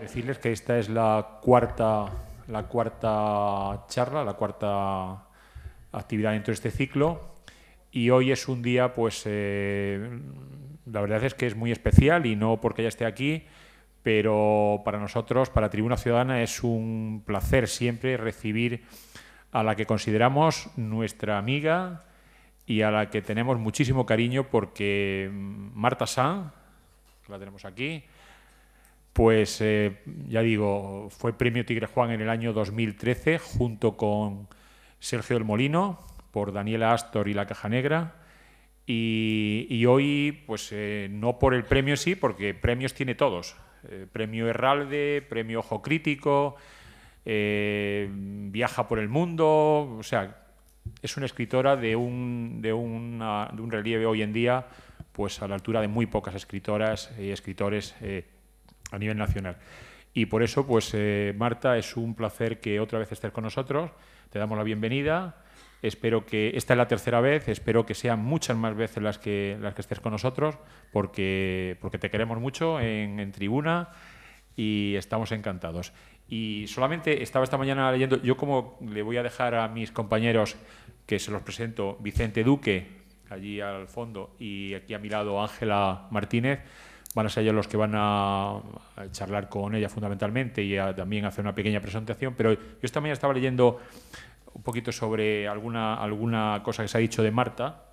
Decirles que esta es la cuarta, la cuarta charla, la cuarta actividad dentro de este ciclo y hoy es un día, pues eh, la verdad es que es muy especial y no porque ya esté aquí, pero para nosotros, para Tribuna Ciudadana, es un placer siempre recibir a la que consideramos nuestra amiga y a la que tenemos muchísimo cariño porque Marta Sá, la tenemos aquí, pues eh, ya digo, fue premio Tigre Juan en el año 2013 junto con Sergio del Molino por Daniela Astor y La Caja Negra. Y, hoy, pues eh, no por el premio sí, porque premios tiene todos. Eh, premio Herralde, premio Ojo Crítico, eh, viaja por el mundo, o sea, es una escritora de un, relieve hoy en día pues a la altura de muy pocas escritoras y escritores eh, a nivel nacional. Y por eso, pues Marta, es un placer que otra vez estés con nosotros. Te damos la bienvenida Espero que esta es la tercera vez, espero que sean muchas más veces las que, las que estés con nosotros, porque, porque te queremos mucho en, tribuna y estamos encantados. Y solamente estaba esta mañana leyendo, yo como le voy a dejar a mis compañeros que se los presento, Vicente Duque, allí al fondo, y aquí a mi lado Ángela Martínez, van a ser ellos los que van a charlar con ella fundamentalmente y también hacer una pequeña presentación, pero yo esta mañana estaba leyendo un poquito sobre alguna, alguna cosa que se ha dicho de Marta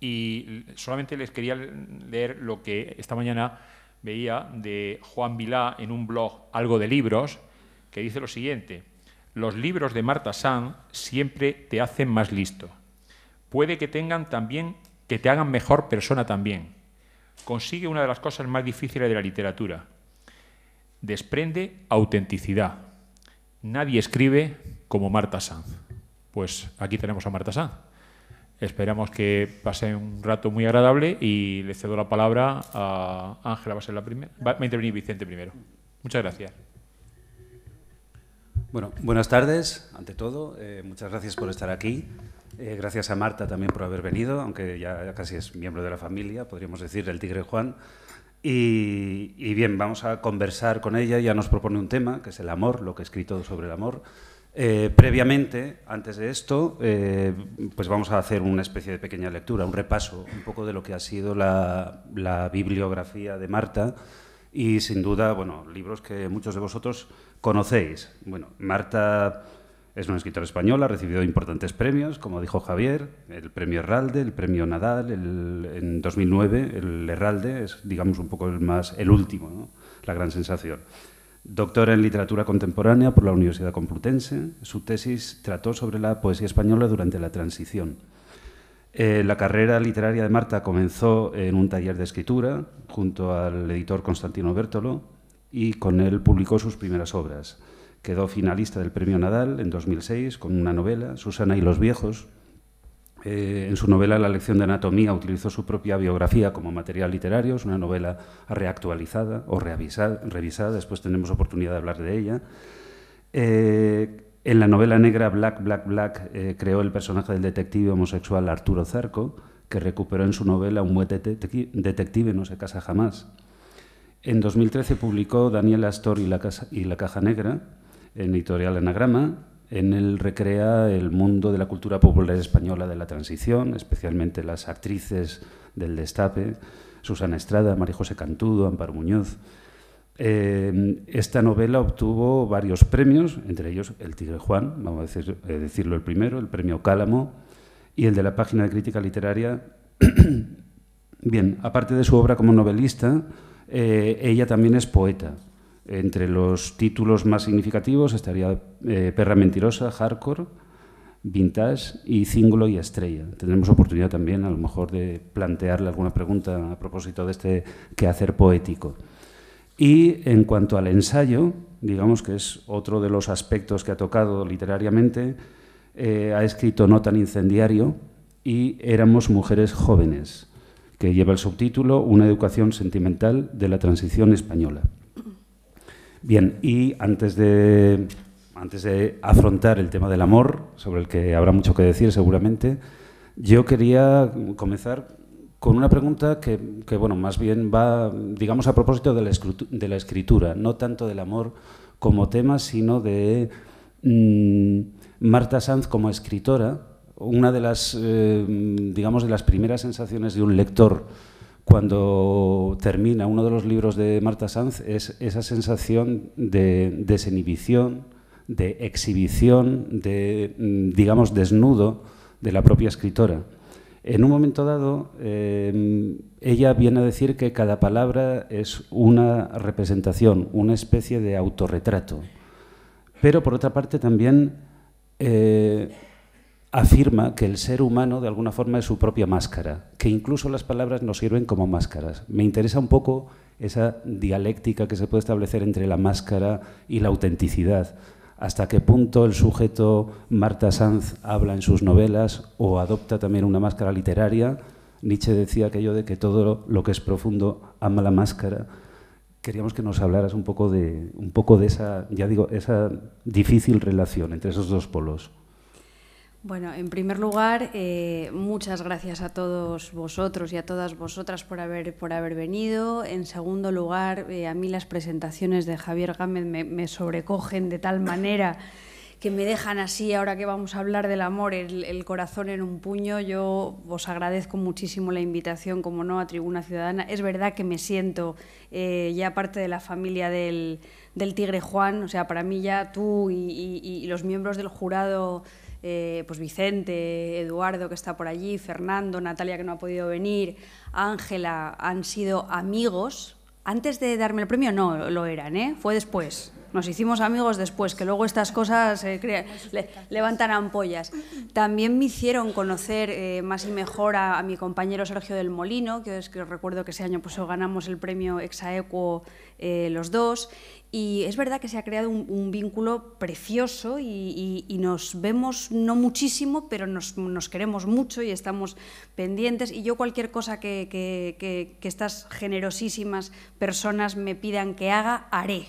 y solamente les quería leer lo que esta mañana veía de Juan Vilá en un blog Algo de Libros, que dice lo siguiente, los libros de Marta San siempre te hacen más listo. Puede que tengan también, que te hagan mejor persona también. Consigue una de las cosas más difíciles de la literatura. Desprende autenticidad. Nadie escribe como Marta Sanz. Pues aquí tenemos a Marta Sanz. Esperamos que pase un rato muy agradable y le cedo la palabra a Ángela, va a ser la primera. Va a intervenir Vicente primero. Muchas gracias. Bueno, buenas tardes, ante todo. Eh, muchas gracias por estar aquí. Eh, gracias a Marta también por haber venido, aunque ya casi es miembro de la familia, podríamos decir, el Tigre Juan. Y, y bien, vamos a conversar con ella. Ya nos propone un tema, que es el amor, lo que he escrito sobre el amor. Eh, previamente, antes de esto, eh, pues vamos a hacer una especie de pequeña lectura, un repaso un poco de lo que ha sido la, bibliografía de Marta y sin duda, bueno, libros que muchos de vosotros conocéis. Bueno, Marta es una escritora española, ha recibido importantes premios, como dijo Javier, el premio Herralde, el premio Nadal, en 2009 el Herralde es, digamos, un poco el más, el último, la gran sensación. Doctora en Literatura Contemporánea por la Universidad Complutense, su tesis trató sobre la poesía española durante la transición. Eh, la carrera literaria de Marta comenzó en un taller de escritura junto al editor Constantino Bertolo y con él publicó sus primeras obras. Quedó finalista del Premio Nadal en 2006 con una novela, Susana y los Viejos, eh, en su novela La lección de anatomía utilizó su propia biografía como material literario, es una novela reactualizada o revisada, después tenemos oportunidad de hablar de ella. Eh, en la novela negra Black, Black, Black eh, creó el personaje del detective homosexual Arturo Zarco, que recuperó en su novela Un buen detective no se casa jamás. En 2013 publicó Daniel Astor y la, y la Caja Negra en editorial Anagrama, en él recrea el mundo de la cultura popular española de la transición, especialmente las actrices del destape, Susana Estrada, María José Cantudo, Amparo Muñoz. Eh, esta novela obtuvo varios premios, entre ellos el Tigre Juan, vamos a eh, decirlo el primero, el premio Cálamo y el de la página de crítica literaria. Bien, aparte de su obra como novelista, eh, ella también es poeta. Entre los títulos más significativos estaría eh, Perra Mentirosa, Hardcore, Vintage y Cíngulo y Estrella. Tendremos oportunidad también, a lo mejor, de plantearle alguna pregunta a propósito de este quehacer poético. Y en cuanto al ensayo, digamos que es otro de los aspectos que ha tocado literariamente, eh, ha escrito No tan incendiario y Éramos mujeres jóvenes, que lleva el subtítulo Una educación sentimental de la transición española. Bien, y antes de, antes de afrontar el tema del amor, sobre el que habrá mucho que decir seguramente, yo quería comenzar con una pregunta que, bueno, más bien va, digamos, a propósito de la, escritura, no tanto del amor como tema, sino de mm, Marta Sanz como escritora. Una de las, eh, digamos, de las primeras sensaciones de un lector cuando termina uno de los libros de Marta Sanz es esa sensación de desinhibición, de exhibición, de, mm, digamos, desnudo de la propia escritora. En un momento dado, em, ella viene a decir que cada palabra es una representación, una especie de autorretrato. Pero por otra parte también eh, afirma que el ser humano de alguna forma es su propia máscara, que incluso las palabras nos sirven como máscaras. Me interesa un poco esa dialéctica que se puede establecer entre la máscara y la autenticidad. ¿Hasta qué punto el sujeto Marta Sanz habla en sus novelas o adopta también una máscara literaria? Nietzsche decía aquello de que todo lo que es profundo ama la máscara. Queríamos que nos hablaras un poco de, un poco de esa, ya digo, esa difícil relación entre esos dos polos. Bueno, en primer lugar, eh, muchas gracias a todos vosotros y a todas vosotras por haber, por haber venido. En segundo lugar, eh, a mí las presentaciones de Javier Gámez me, sobrecogen de tal manera que me dejan así, ahora que vamos a hablar del amor, el, corazón en un puño. Yo os agradezco muchísimo la invitación, como no, a Tribuna Ciudadana. Es verdad que me siento eh, ya parte de la familia del, Tigre Juan. O sea, para mí ya tú y los miembros del jurado eh, pues Vicente, Eduardo que está por allí, Fernando, Natalia que no ha podido venir, Ángela, han sido amigos. Antes de darme el premio no lo eran, ¿eh? fue después. Nos hicimos amigos después, que luego estas cosas eh, levantan ampollas. También me hicieron conocer eh, más y mejor a, mi compañero Sergio del Molino, que es recuerdo que ese año pues, ganamos el premio Exaequo eh, los dos. Y es verdad que se ha creado un, vínculo precioso y, nos vemos no muchísimo, pero nos, queremos mucho y estamos pendientes. Y yo cualquier cosa que, que estas generosísimas personas me pidan que haga, haré.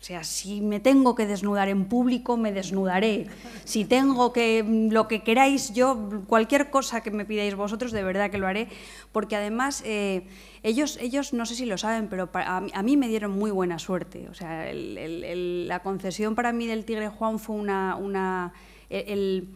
O sea, si me tengo que desnudar en público, me desnudaré. Si tengo que, mm, lo que queráis yo, cualquier cosa que me pidáis vosotros, de verdad que lo haré. Porque además, eh, ellos, ellos, no sé si lo saben, pero a, mí, me dieron muy buena suerte. O sea, la concesión para mí del Tigre Juan fue una... una el,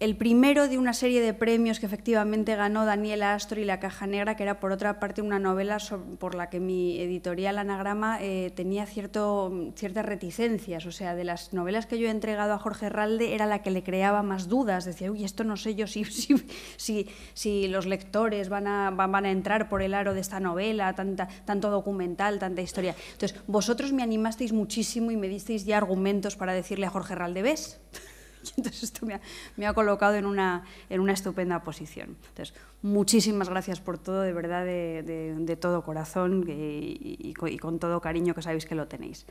el primero de una serie de premios que efectivamente ganó Daniel Astor y La Caja Negra, que era por otra parte una novela por la que mi editorial Anagrama eh, tenía cierto, ciertas reticencias. O sea, de las novelas que yo he entregado a Jorge Herralde era la que le creaba más dudas. Decía, uy, esto no sé yo si, los lectores van a, van, a entrar por el aro de esta novela, tanta, tanto documental, tanta historia. Entonces, vosotros me animasteis muchísimo y me disteis ya argumentos para decirle a Jorge Herralde, ¿ves? entonces esto me ha, colocado en una, estupenda posición. Entonces, muchísimas gracias por todo, de verdad, de, todo corazón y con todo cariño que sabéis que lo tenéis.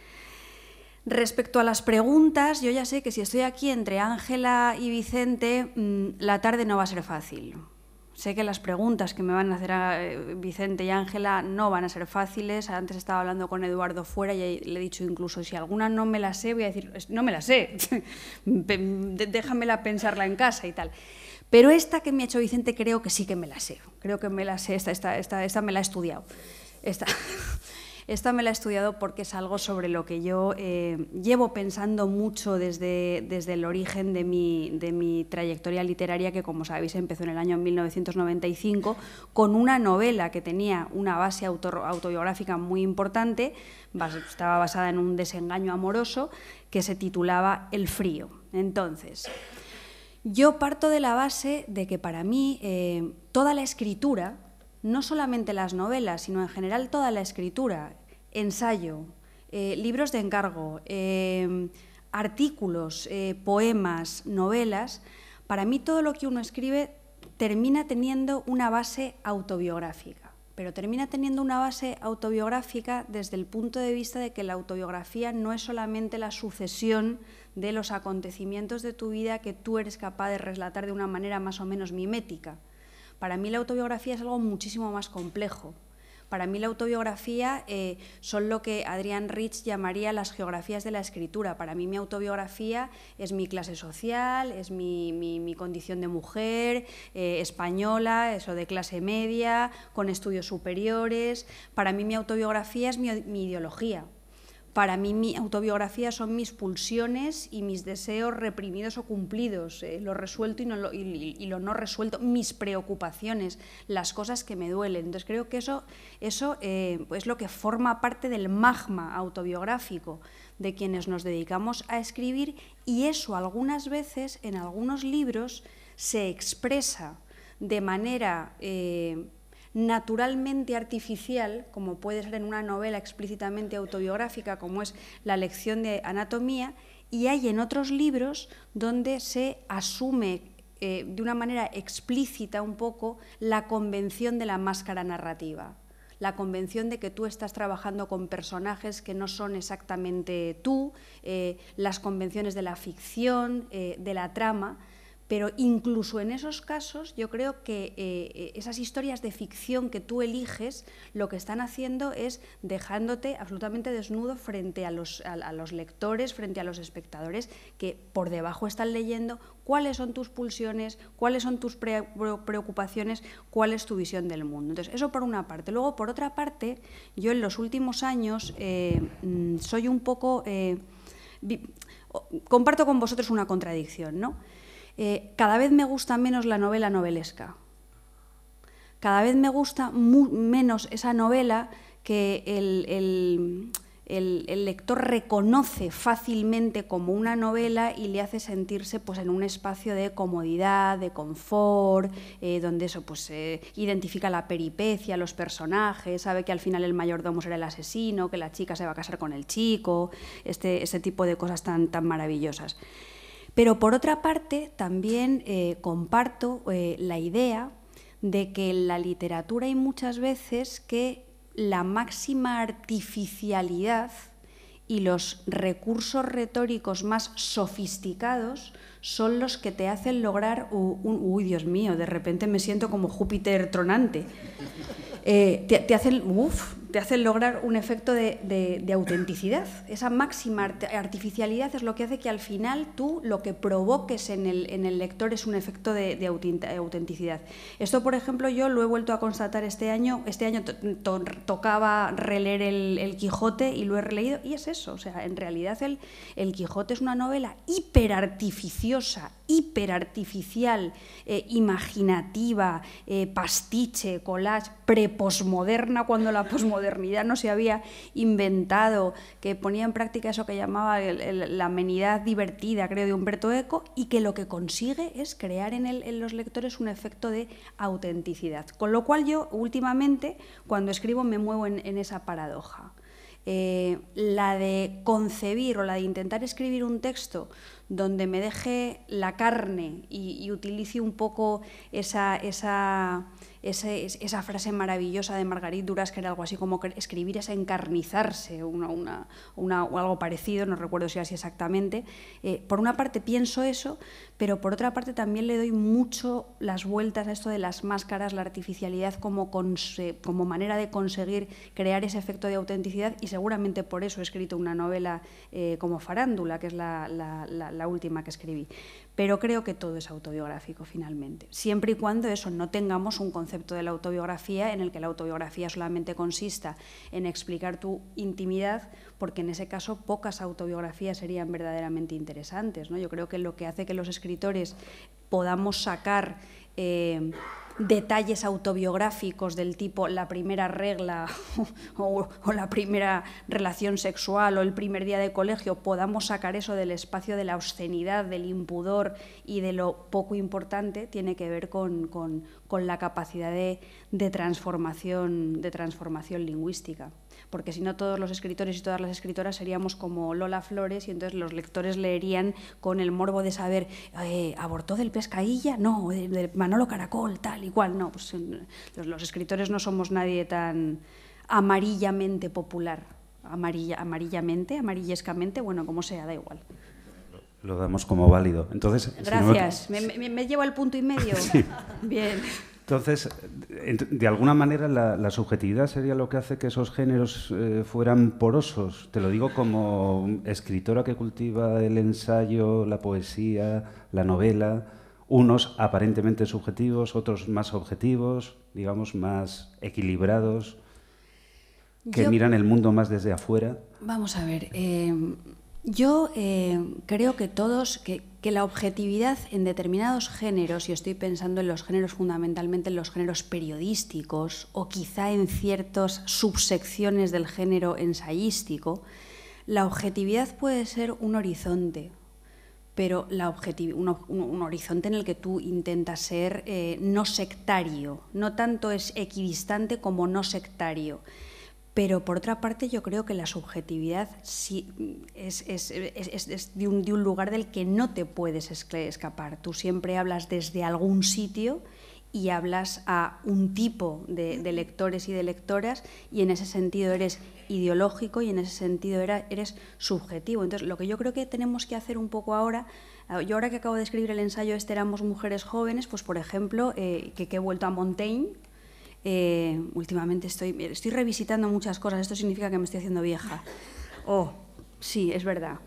Respecto a las preguntas, yo ya sé que si estoy aquí entre Ángela y Vicente, mm, la tarde no va a ser fácil. Sé que las preguntas que me van a hacer eh, Vicente y Ángela no van a ser fáciles. Antes estaba hablando con Eduardo fuera y le he dicho incluso si alguna no me la sé, voy a decir, no me la sé, déjamela pensarla en casa y tal. Pero esta que me ha hecho Vicente creo que sí que me la sé. Creo que me la sé, esta, esta, esta, esta me la ha estudiado. Esta. Esta me la he estudiado porque es algo sobre lo que yo eh, llevo pensando mucho desde, desde el origen de mi, trayectoria literaria, que como sabéis empezó en el año 1995 con una novela que tenía una base autobiográfica muy importante, estaba basada en un desengaño amoroso, que se titulaba El frío. Entonces, yo parto de la base de que para mí eh, toda la escritura, no solamente las novelas, sino en general toda la escritura, ensayo, eh, libros de encargo, em, artículos, eh, poemas, novelas, para mí todo lo que uno escribe termina teniendo una base autobiográfica, pero termina teniendo una base autobiográfica desde el punto de vista de que la autobiografía no es solamente la sucesión de los acontecimientos de tu vida que tú eres capaz de relatar de una manera más o menos mimética, para mí la autobiografía es algo muchísimo más complejo. Para mí la autobiografía eh, son lo que Adrián Rich llamaría las geografías de la escritura. Para mí mi autobiografía es mi clase social, es mi, condición de mujer, eh, española, eso de clase media, con estudios superiores. Para mí mi autobiografía es mi ideología, para mí mi autobiografía son mis pulsiones y mis deseos reprimidos o cumplidos, eh, lo resuelto y, lo, no resuelto, mis preocupaciones, las cosas que me duelen. Entonces creo que eso, eso eh, pues, es lo que forma parte del magma autobiográfico de quienes nos dedicamos a escribir y eso algunas veces en algunos libros se expresa de manera eh, naturalmente artificial, como puede ser en una novela explícitamente autobiográfica, como es La lección de anatomía, y hay en otros libros donde se asume eh, de una manera explícita un poco la convención de la máscara narrativa la convención de que tú estás trabajando con personajes que no son exactamente tú, eh, las convenciones de la ficción, eh, de la trama. Pero incluso en esos casos yo creo que eh, eh, esas historias de ficción que tú eliges lo que están haciendo es dejándote absolutamente desnudo frente a los, lectores, frente a los espectadores que por debajo están leyendo cuáles son tus pulsiones, cuáles son tus preocupaciones, cuál es tu visión del mundo. Entonces, eso por una parte. Luego, por otra parte, yo en los últimos años eh, mm, soy un poco... comparto con vosotros una contradicción, ¿no? Eh, cada vez me gusta menos la novela novelesca. Cada vez me gusta menos esa novela que el, lector reconoce fácilmente como una novela y le hace sentirse pues, en un espacio de comodidad, de confort, eh, donde eso pues, eh, identifica la peripecia, los personajes, sabe que al final el mayordomo será el asesino, que la chica se va a casar con el chico, este, este tipo de cosas tan, tan maravillosas. Pero por otra parte, también eh, comparto eh, la idea de que en la literatura hay muchas veces que la máxima artificialidad y los recursos retóricos más sofisticados son los que te hacen lograr un, uy, Dios mío, de repente me siento como Júpiter tronante. Eh, te, hacen, uf, te hacen lograr un efecto de, autenticidad. Esa máxima artificialidad es lo que hace que al final tú lo que provoques en el, lector es un efecto de, autenticidad. Esto, por ejemplo, yo lo he vuelto a constatar este año. Este año tocaba releer el, Quijote y lo he releído y es eso. O sea, en realidad el, el Quijote es una novela hiper artificiosa hiper hiperartificial, eh, imaginativa, eh, pastiche, collage, preposmoderna, cuando la posmodernidad no se había inventado, que ponía en práctica eso que llamaba la amenidad divertida, creo, de Humberto Eco, y que lo que consigue es crear en, los lectores un efecto de autenticidad. Con lo cual yo últimamente, cuando escribo, me muevo en esa paradoja. Eh, la de concebir o la de intentar escribir un texto donde me deje la carne y, y utilice un poco esa, esa esa frase maravillosa de Margarit Duras, que era algo así como escribir es encarnizarse, o algo parecido, no recuerdo si así exactamente. Eh, por una parte pienso eso, pero por otra parte también le doy mucho las vueltas a esto de las máscaras, la artificialidad como, manera de conseguir crear ese efecto de autenticidad y seguramente por eso he escrito una novela eh, como Farándula, que es la última que escribí pero creo que todo es autobiográfico finalmente, siempre y cuando eso no tengamos un concepto de la autobiografía en el que la autobiografía solamente consista en explicar tu intimidad, porque en ese caso pocas autobiografías serían verdaderamente interesantes. ¿no? Yo creo que lo que hace que los escritores podamos sacar Em, detalles autobiográficos del tipo la primera regla o, la primera relación sexual o el primer día de colegio, podamos sacar eso del espacio de la obscenidad, del impudor y de lo poco importante, tiene que ver con, la capacidad de, transformación, de transformación lingüística. Porque si no, todos los escritores y todas las escritoras seríamos como Lola Flores y entonces los lectores leerían con el morbo de saber, eh, ¿abortó del pescadilla? No, no lo Caracol, tal, igual. No, pues, eh, los, escritores no somos nadie tan amarillamente popular, amarilla, amarillamente, amarillescamente, bueno, como sea, da igual. Lo damos como válido. Entonces, Gracias, me... llevo al punto y medio. Bien. Entonces, de alguna manera la, subjetividad sería lo que hace que esos géneros eh, fueran porosos. Te lo digo como escritora que cultiva el ensayo, la poesía, la novela unos aparentemente subjetivos, otros más objetivos, digamos, más equilibrados, que miran el mundo más desde afuera? Vamos a ver, eh, yo eh, creo que todos, que, que, la objetividad en determinados géneros, y estoy pensando en los géneros fundamentalmente, en los géneros periodísticos o quizá en ciertas subsecciones del género ensayístico, la objetividad puede ser un horizonte, pero un, horizonte en el que tú intentas ser eh, no sectario, no tanto es equidistante como no sectario. Pero por otra parte yo creo que la subjetividad sí, es, de, un, lugar del que no te puedes escapar. Tú siempre hablas desde algún sitio y hablas a un tipo de lectores y de lectoras y en ese sentido eres ideológico y en ese sentido era, eres subjetivo. Entonces, lo que yo creo que tenemos que hacer un poco ahora, eh, yo ahora que acabo de escribir el ensayo este Éramos mujeres jóvenes, pues por ejemplo, eh, que, he vuelto a Montaigne, eh, últimamente estoy, estoy revisitando muchas cosas, esto significa que me estoy haciendo vieja. Oh, sí, es verdad.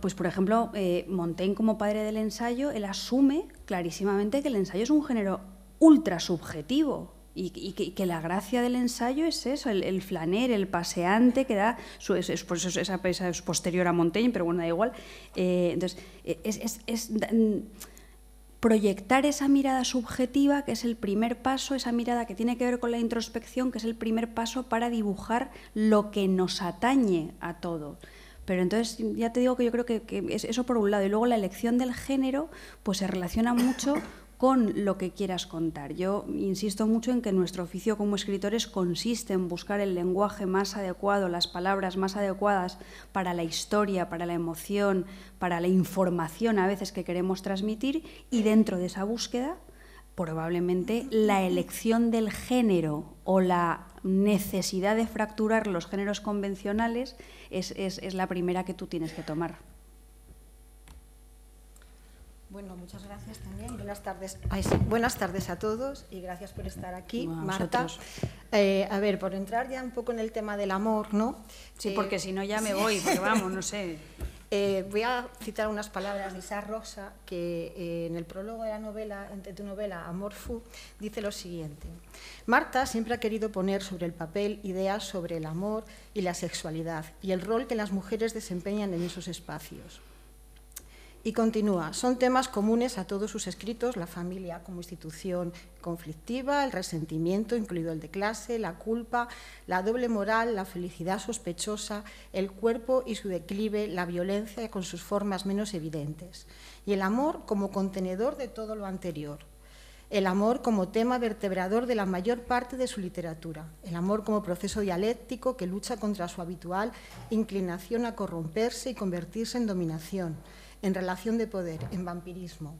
pues, por ejemplo, Montaigne como padre del ensayo, él asume clarísimamente que el ensayo es un género ultra subjetivo. Y, que, la gracia del ensayo es eso, el, flaner, el paseante que da, es, pues esa, posterior a Montaigne, pero bueno, da igual. Eh, entonces, eh, es, mm, proyectar esa mirada subjetiva, que es el primer paso, esa mirada que tiene que ver con la introspección, que es el primer paso para dibujar lo que nos atañe a todos. Pero entonces ya te digo que yo creo que, que, eso por un lado. Y luego la elección del género pues se relaciona mucho con lo que quieras contar. Yo insisto mucho en que nuestro oficio como escritores consiste en buscar el lenguaje más adecuado, las palabras más adecuadas para la historia, para la emoción, para la información a veces que queremos transmitir y dentro de esa búsqueda probablemente la elección del género o la necesidad de fracturar los géneros convencionales es, la primera que tú tienes que tomar. Bueno, muchas gracias también. Buenas tardes. Buenas tardes a todos y gracias por estar aquí, Marta. Eh, a ver, por entrar ya un poco en el tema del amor, ¿no? Sí, eh, porque si no ya me voy, pero vamos, no sé. Eh, voy a citar unas palabras de Isa Rosa, que en el prólogo de la novela, entre tu novela Amor Fu, dice lo siguiente. Marta siempre ha querido poner sobre el papel ideas sobre el amor y la sexualidad y el rol que las mujeres desempeñan en esos espacios. Y continúa, son temas comunes a todos sus escritos, la familia como institución conflictiva, el resentimiento, incluido el de clase, la culpa, la doble moral, la felicidad sospechosa, el cuerpo y su declive, la violencia con sus formas menos evidentes, y el amor como contenedor de todo lo anterior, el amor como tema vertebrador de la mayor parte de su literatura, el amor como proceso dialéctico que lucha contra su habitual inclinación a corromperse y convertirse en dominación, en relación de poder, en vampirismo.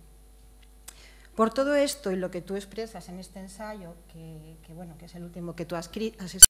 Por todo esto y lo que tú expresas en este ensayo, que, es el último que tú has, escrito,